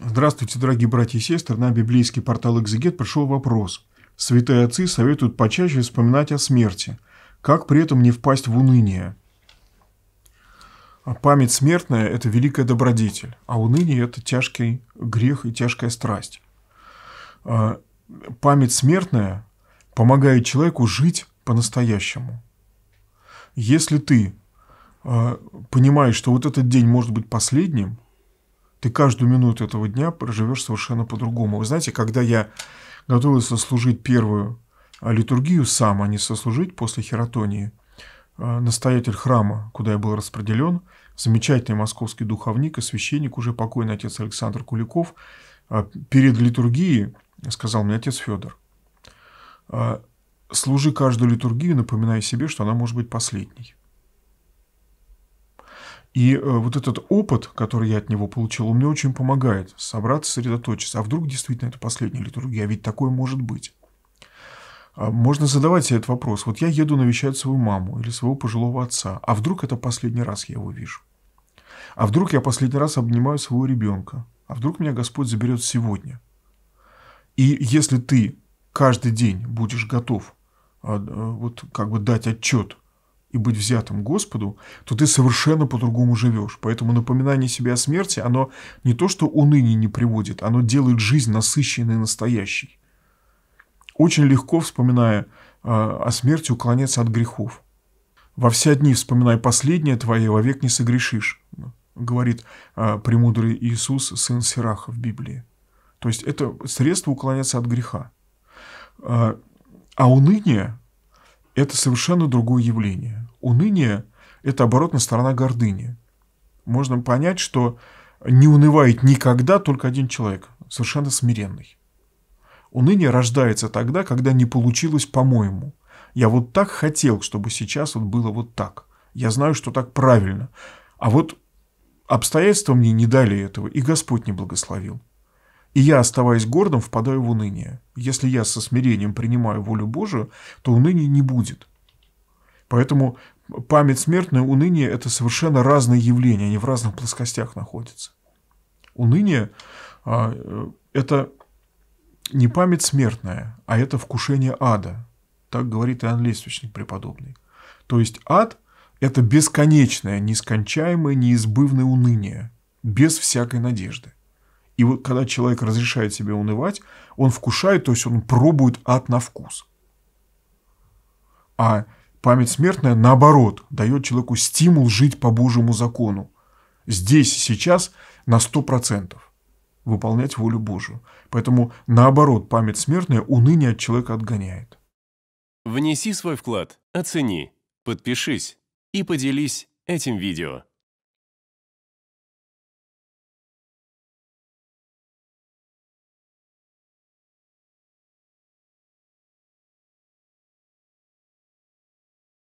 Здравствуйте, дорогие братья и сестры. На библейский портал «Экзегет» пришел вопрос. Святые отцы советуют почаще вспоминать о смерти. Как при этом не впасть в уныние? А память смертная – это великая добродетель, а уныние – это тяжкий грех и тяжкая страсть. А, память смертная помогает человеку жить по-настоящему. Если ты а, понимаешь, что вот этот день может быть последним – ты каждую минуту этого дня проживешь совершенно по-другому. Вы знаете, когда я готовился служить первую а, литургию сам, а не сослужить после хератонии, а, настоятель храма, куда я был распределен, замечательный московский духовник и священник, уже покойный отец Александр Куликов, а, перед литургией сказал мне отец Федор, служи каждую литургию, напоминая себе, что она может быть последней. И э, вот этот опыт, который я от него получил, он мне очень помогает собраться, сосредоточиться. А вдруг действительно это последняя литургия? А ведь такое может быть. А можно задавать себе этот вопрос. Вот я еду навещать свою маму или своего пожилого отца. А вдруг это последний раз я его вижу? А вдруг я последний раз обнимаю своего ребенка? А вдруг меня Господь заберет сегодня? И если ты каждый день будешь готов а, э, вот как бы дать отчет – и быть взятым Господу, то ты совершенно по-другому живешь. Поэтому напоминание себе о смерти, оно не то, что уныние не приводит, оно делает жизнь насыщенной и настоящей. Очень легко, вспоминая э, о смерти, уклоняться от грехов. «Во все дни вспоминай последнее твое, вовек не согрешишь», говорит э, премудрый Иисус, сын Сираха в Библии. То есть это средство уклоняться от греха. Э, а уныние это совершенно другое явление. Уныние – это оборотная сторона гордыни. Можно понять, что не унывает никогда только один человек, совершенно смиренный. Уныние рождается тогда, когда не получилось по-моему. Я вот так хотел, чтобы сейчас вот было вот так. Я знаю, что так правильно. А вот обстоятельства мне не дали этого, и Господь не благословил. И я, оставаясь гордым, впадаю в уныние. Если я со смирением принимаю волю Божию, то уныния не будет. Поэтому память смертная, уныние – это совершенно разные явления, они в разных плоскостях находятся. Уныние а, – э, это не память смертная, а это вкушение ада. Так говорит Иоанн Лествичник преподобный. То есть ад – это бесконечное, нескончаемое, неизбывное уныние, без всякой надежды. И вот когда человек разрешает себе унывать, он вкушает, то есть он пробует ад на вкус. А память смертная, наоборот, дает человеку стимул жить по Божьему закону. Здесь, сейчас, на 100% выполнять волю Божию. Поэтому, наоборот, память смертная уныние от человека отгоняет. Внеси свой вклад, оцени, подпишись и поделись этим видео.